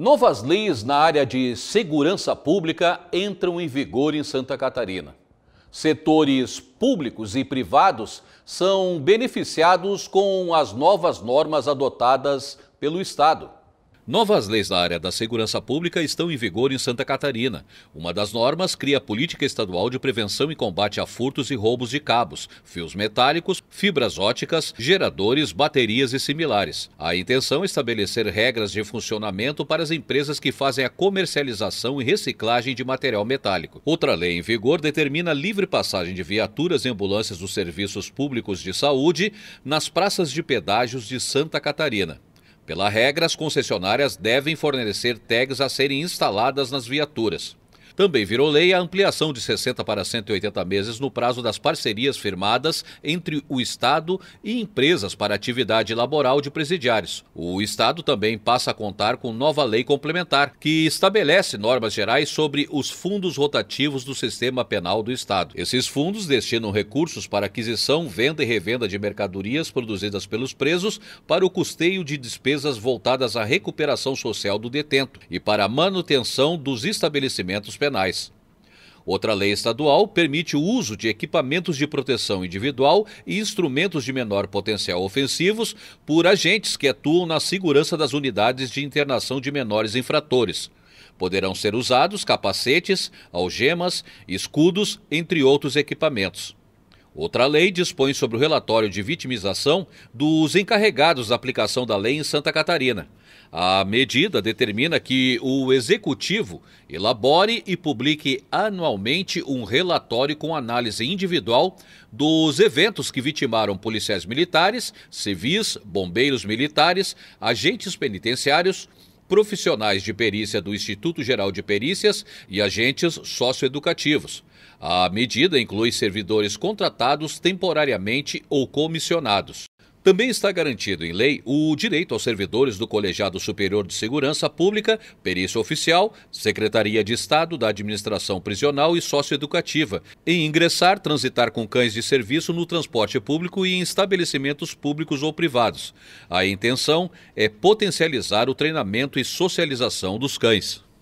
Novas leis na área de segurança pública entram em vigor em Santa Catarina. Setores públicos e privados são beneficiados com as novas normas adotadas pelo Estado. Novas leis da área da segurança pública estão em vigor em Santa Catarina. Uma das normas cria a política estadual de prevenção e combate a furtos e roubos de cabos, fios metálicos, fibras óticas, geradores, baterias e similares. A intenção é estabelecer regras de funcionamento para as empresas que fazem a comercialização e reciclagem de material metálico. Outra lei em vigor determina livre passagem de viaturas e ambulâncias dos serviços públicos de saúde nas praças de pedágios de Santa Catarina. Pela regra, as concessionárias devem fornecer tags a serem instaladas nas viaturas. Também virou lei a ampliação de 60 para 180 meses no prazo das parcerias firmadas entre o Estado e empresas para atividade laboral de presidiários. O Estado também passa a contar com nova lei complementar, que estabelece normas gerais sobre os fundos rotativos do sistema penal do Estado. Esses fundos destinam recursos para aquisição, venda e revenda de mercadorias produzidas pelos presos para o custeio de despesas voltadas à recuperação social do detento e para a manutenção dos estabelecimentos penais penais. Outra lei estadual permite o uso de equipamentos de proteção individual e instrumentos de menor potencial ofensivos por agentes que atuam na segurança das unidades de internação de menores infratores. Poderão ser usados capacetes, algemas, escudos, entre outros equipamentos. Outra lei dispõe sobre o relatório de vitimização dos encarregados da aplicação da lei em Santa Catarina. A medida determina que o executivo elabore e publique anualmente um relatório com análise individual dos eventos que vitimaram policiais militares, civis, bombeiros militares, agentes penitenciários, profissionais de perícia do Instituto Geral de Perícias e agentes socioeducativos. A medida inclui servidores contratados temporariamente ou comissionados. Também está garantido em lei o direito aos servidores do Colegiado Superior de Segurança Pública, Perícia Oficial, Secretaria de Estado da Administração Prisional e Socioeducativa, em ingressar, transitar com cães de serviço no transporte público e em estabelecimentos públicos ou privados. A intenção é potencializar o treinamento e socialização dos cães.